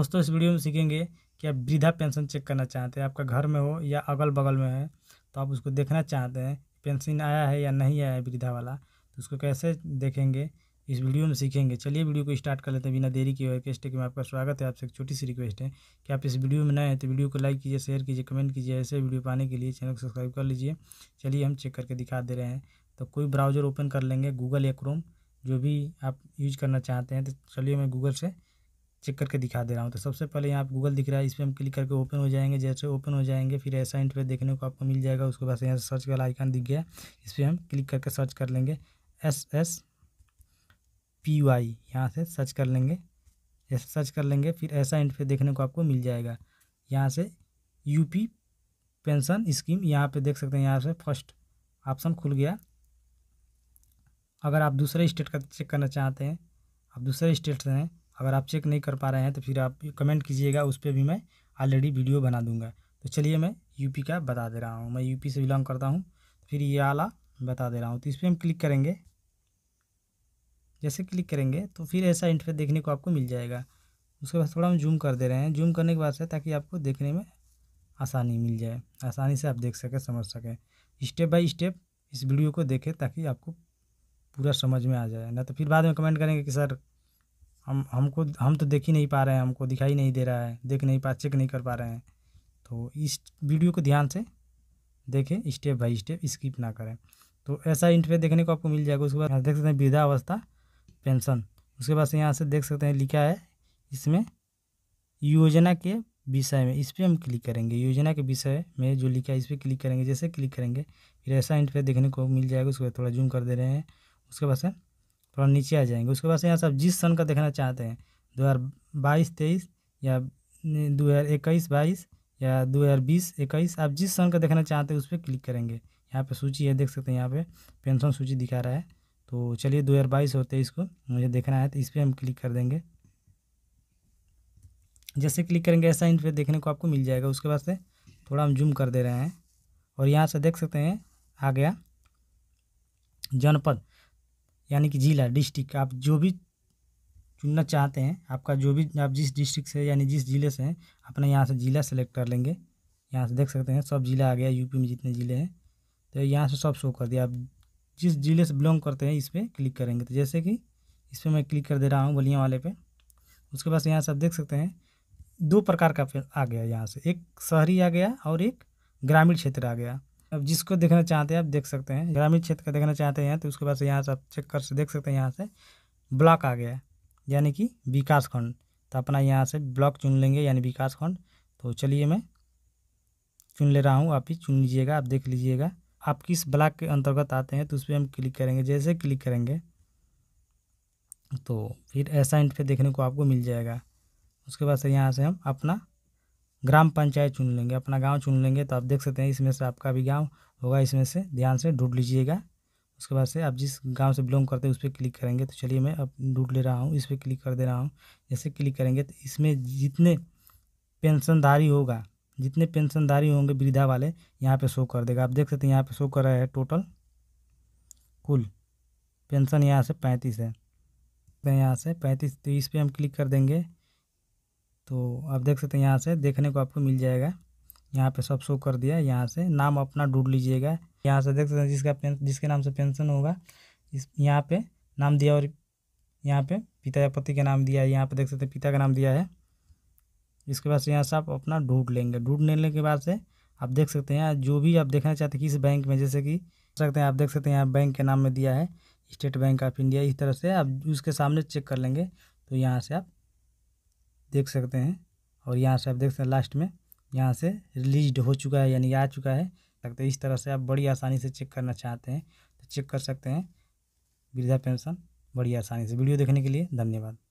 दोस्तों इस वीडियो में सीखेंगे कि आप वृद्धा पेंशन चेक करना चाहते हैं आपका घर में हो या अगल बगल में है तो आप उसको देखना चाहते हैं पेंशन आया है या नहीं आया है वृद्धा वाला तो उसको कैसे देखेंगे इस वीडियो में सीखेंगे चलिए वीडियो को स्टार्ट कर लेते हैं बिना देरी किए रिक्वेस्ट है कि मैं आपका स्वागत है आपसे एक छोटी सी रिक्वेस्ट है कि आप इस वीडियो में नए हैं तो वीडियो को लाइक कीजिए शेयर कीजिए कमेंट कीजिए ऐसे वीडियो पाने के लिए चैनल को सब्सक्राइब कर लीजिए चलिए हम चेक करके दिखा दे रहे हैं तो कोई ब्राउजर ओपन कर लेंगे गूगल या क्रोम जो भी आप यूज करना चाहते हैं तो चलिए मैं गूगल से चेक करके दिखा दे रहा हूँ तो सबसे पहले यहाँ पर गूगल दिख रहा है इस पर हम क्लिक करके ओपन हो जाएंगे जैसे ओपन हो जाएंगे फिर ऐसा इंटरव्यू देखने को आपको मिल जाएगा उसके बाद यहाँ से सर्च वाला आइकन दिख गया इस पर हम क्लिक करके सर्च कर लेंगे एस एस पी वाई यहाँ से सर्च कर लेंगे जैसे सर्च कर लेंगे फिर ऐसा इंटरफेस देखने को आपको मिल जाएगा यहाँ से यूपी पेंशन स्कीम यहाँ पर देख सकते हैं यहाँ से फर्स्ट ऑप्शन खुल गया अगर आप दूसरे स्टेट का चेक करना चाहते हैं आप दूसरे स्टेट से हैं अगर आप चेक नहीं कर पा रहे हैं तो फिर आप कमेंट कीजिएगा उस पर भी मैं ऑलरेडी वीडियो बना दूंगा तो चलिए मैं यूपी का बता दे रहा हूँ मैं यूपी से बिलोंग करता हूँ तो फिर ये आला बता दे रहा हूँ तो इस पर हम क्लिक करेंगे जैसे क्लिक करेंगे तो फिर ऐसा इंटरफेस देखने को आपको मिल जाएगा उसके बाद थोड़ा हम जूम कर दे रहे हैं जूम करने के बाद से ताकि आपको देखने में आसानी मिल जाए आसानी से आप देख सकें समझ सकें स्टेप बाय स्टेप इस वीडियो को देखें ताकि आपको पूरा समझ में आ जाए ना तो फिर बाद में कमेंट करेंगे कि सर हम हमको हम तो देख ही नहीं पा रहे हैं हमको दिखाई नहीं दे रहा है देख नहीं पा चेक नहीं कर पा रहे हैं तो इस वीडियो को ध्यान से देखें स्टेप बाई स्टेप स्किप ना करें तो ऐसा इंटरफेस देखने को आपको मिल जाएगा उसके बाद देख सकते हैं वृद्धा अवस्था पेंशन उसके बाद से यहाँ से देख सकते हैं लिखा है इसमें योजना के विषय में इस पर हम क्लिक करेंगे योजना के विषय में जो लिखा है इस पर क्लिक करेंगे जैसे क्लिक करेंगे फिर ऐसा इंटरफेस देखने को मिल जाएगा उसके बाद थोड़ा जूम कर दे रहे हैं उसके बाद से थोड़ा नीचे आ जाएंगे उसके बाद यहाँ से आप जिस सन का देखना चाहते हैं दो हज़ार बाईस तेईस या दो हज़ार इक्कीस बाईस या दो हज़ार बीस इक्कीस आप जिस सन का देखना चाहते हैं उस पर क्लिक करेंगे यहाँ पे सूची है देख सकते हैं यहाँ पे पेंशन सूची दिखा रहा है तो चलिए दो हज़ार बाईस और तेईस को मुझे देखना है तो इस पर हम क्लिक कर देंगे जैसे क्लिक करेंगे ऐसा इन पर देखने को आपको मिल जाएगा उसके बाद से थोड़ा हम जूम कर दे रहे हैं और यहाँ से देख सकते हैं आ गया जनपद यानी कि ज़िला डिस्ट्रिक्ट आप जो भी चुनना चाहते हैं आपका जो भी आप जिस डिस्ट्रिक्ट से यानी जिस ज़िले से हैं अपने यहाँ से ज़िला सेलेक्ट कर लेंगे यहाँ से देख सकते हैं सब ज़िला आ गया यूपी में जितने ज़िले हैं तो यहाँ से सब शो कर दिया आप जिस ज़िले से बिलोंग करते हैं इस पर क्लिक करेंगे तो जैसे कि इस पर मैं क्लिक कर दे रहा हूँ बलिया वाले पे उसके बाद यहाँ से आप देख सकते हैं दो प्रकार का आ गया यहाँ से एक शहरी आ गया और एक ग्रामीण क्षेत्र आ गया अब जिसको देखना चाहते हैं आप देख सकते हैं ग्रामीण क्षेत्र का देखना चाहते हैं तो उसके बाद से यहाँ से आप चेक कर से देख सकते हैं यहाँ से ब्लॉक आ गया यानी कि विकास खंड तो अपना यहाँ से ब्लॉक चुन लेंगे यानी विकास खंड तो चलिए मैं चुन ले रहा हूँ आप ही चुन लीजिएगा आप देख लीजिएगा आप किस ब्लॉक के अंतर्गत आते हैं तो उस पर हम क्लिक करेंगे जैसे क्लिक करेंगे तो फिर ऐसा इंटरफेस देखने को आपको मिल जाएगा उसके बाद से यहाँ से हम अपना ग्राम पंचायत चुन लेंगे अपना गांव चुन लेंगे तो आप देख सकते हैं इसमें से आपका भी गांव होगा इसमें से ध्यान से ढूंढ लीजिएगा उसके बाद से आप जिस गांव से बिलोंग करते हैं उस पर क्लिक करेंगे तो चलिए मैं अब ढूंढ ले रहा हूँ इस पर क्लिक कर दे रहा हूँ जैसे क्लिक करेंगे तो इसमें जितने पेंशनधारी होगा जितने पेंशनधारी होंगे वृद्धा वाले यहाँ पर शो कर देगा आप देख सकते हैं यहाँ पर शो कर रहा है टोटल कुल पेंशन यहाँ से पैंतीस है तो यहाँ से पैंतीस तो इस पर हम क्लिक कर देंगे तो आप देख सकते हैं यहाँ से देखने को आपको मिल जाएगा यहाँ पे सब शो कर दिया है यहाँ से नाम अपना ढूंढ लीजिएगा यहाँ से देख सकते हैं जिसका जिसके नाम से पेंशन होगा इस यहाँ पे नाम दिया और यहाँ पे पिता या पति का नाम दिया है यहाँ पे देख सकते हैं पिता का नाम दिया है इसके बाद से यहाँ से आप अपना ढूंढ लेंगे ढूंढ लेने के बाद से आप देख सकते हैं जो भी आप देखना चाहते हैं किस बैंक में जैसे कि सकते हैं आप देख सकते हैं यहाँ बैंक के नाम में दिया है स्टेट बैंक ऑफ इंडिया इस तरह से आप उसके सामने चेक कर लेंगे तो यहाँ से आप देख सकते हैं और यहाँ से आप देख सकते हैं लास्ट में यहाँ से रिलीज हो चुका है यानी आ चुका है सकते इस तरह से आप बड़ी आसानी से चेक करना चाहते हैं तो चेक कर सकते हैं वृद्धा पेंशन बड़ी आसानी से वीडियो देखने के लिए धन्यवाद